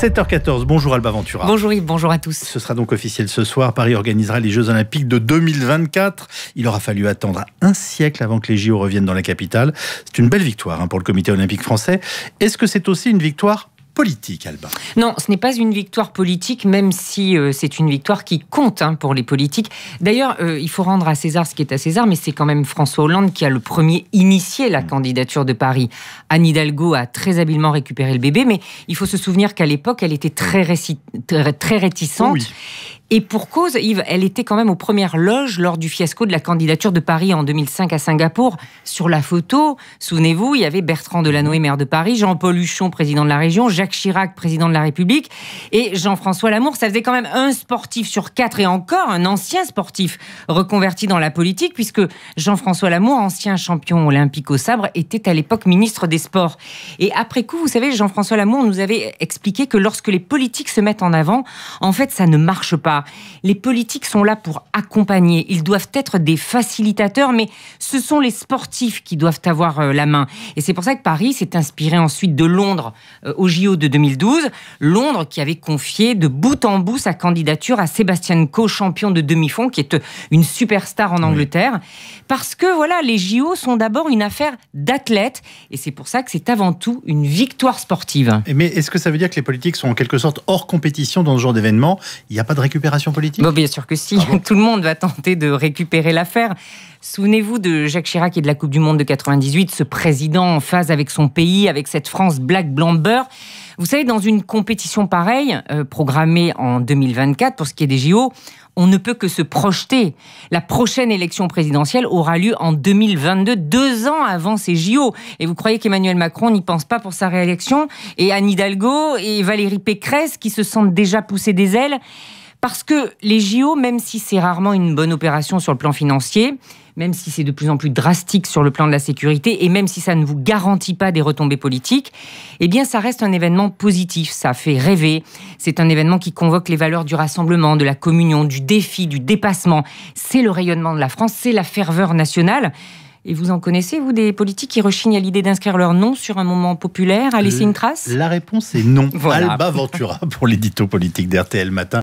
7h14. Bonjour Alba Ventura. Bonjour Yves, bonjour à tous. Ce sera donc officiel ce soir. Paris organisera les Jeux Olympiques de 2024. Il aura fallu attendre un siècle avant que les JO reviennent dans la capitale. C'est une belle victoire hein, pour le Comité Olympique français. Est-ce que c'est aussi une victoire politique, Alba. Non, ce n'est pas une victoire politique, même si euh, c'est une victoire qui compte hein, pour les politiques. D'ailleurs, euh, il faut rendre à César ce qui est à César, mais c'est quand même François Hollande qui a le premier initié la candidature de Paris. Anne Hidalgo a très habilement récupéré le bébé, mais il faut se souvenir qu'à l'époque, elle était très, réticente. Et pour cause, Yves, elle était quand même aux premières loges lors du fiasco de la candidature de Paris en 2005 à Singapour. Sur la photo, souvenez-vous, il y avait Bertrand Delanoë, maire de Paris, Jean-Paul Huchon, président de la région, Jacques Chirac, président de la République, et Jean-François Lamour. Ça faisait quand même un sportif sur quatre et encore un ancien sportif reconverti dans la politique, puisque Jean-François Lamour, ancien champion olympique au sabre, était à l'époque ministre des Sports. Et après coup, vous savez, Jean-François Lamour nous avait expliqué que lorsque les politiques se mettent en avant, en fait, ça ne marche pas. Les politiques sont là pour accompagner. Ils doivent être des facilitateurs, mais ce sont les sportifs qui doivent avoir euh, la main. Et c'est pour ça que Paris s'est inspiré ensuite de Londres euh, au JO de 2012, Londres qui avait confié de bout en bout sa candidature à Sébastien Coe, champion de demi-fond, qui est euh, une superstar en Angleterre. Parce que voilà, les JO sont d'abord une affaire d'athlètes, et c'est pour ça que c'est avant tout une victoire sportive. Mais est-ce que ça veut dire que les politiques sont en quelque sorte hors compétition dans ce genre d'événement Il n'y a pas de récupération politique Bien sûr que si. Ah tout le monde va tenter de récupérer l'affaire. Souvenez-vous de Jacques Chirac et de la Coupe du Monde de 98, ce président en phase avec son pays, avec cette France black blanc beurre. Vous savez, dans une compétition pareille, euh, programmée en 2024 pour ce qui est des JO, on ne peut que se projeter. La prochaine élection présidentielle aura lieu en 2022, deux ans avant ces JO. Et vous croyez qu'Emmanuel Macron n'y pense pas pour sa réélection Et Anne Hidalgo et Valérie Pécresse qui se sentent déjà pousser des ailes parce que les JO, même si c'est rarement une bonne opération sur le plan financier, même si c'est de plus en plus drastique sur le plan de la sécurité, et même si ça ne vous garantit pas des retombées politiques, eh bien ça reste un événement positif, ça fait rêver, c'est un événement qui convoque les valeurs du rassemblement, de la communion, du défi, du dépassement, c'est le rayonnement de la France, c'est la ferveur nationale. Et vous en connaissez, vous, des politiques qui rechignent à l'idée d'inscrire leur nom sur un moment populaire, à laisser euh, une trace La réponse est non. Alba Ventura pour l'édito politique d'RTL Matin.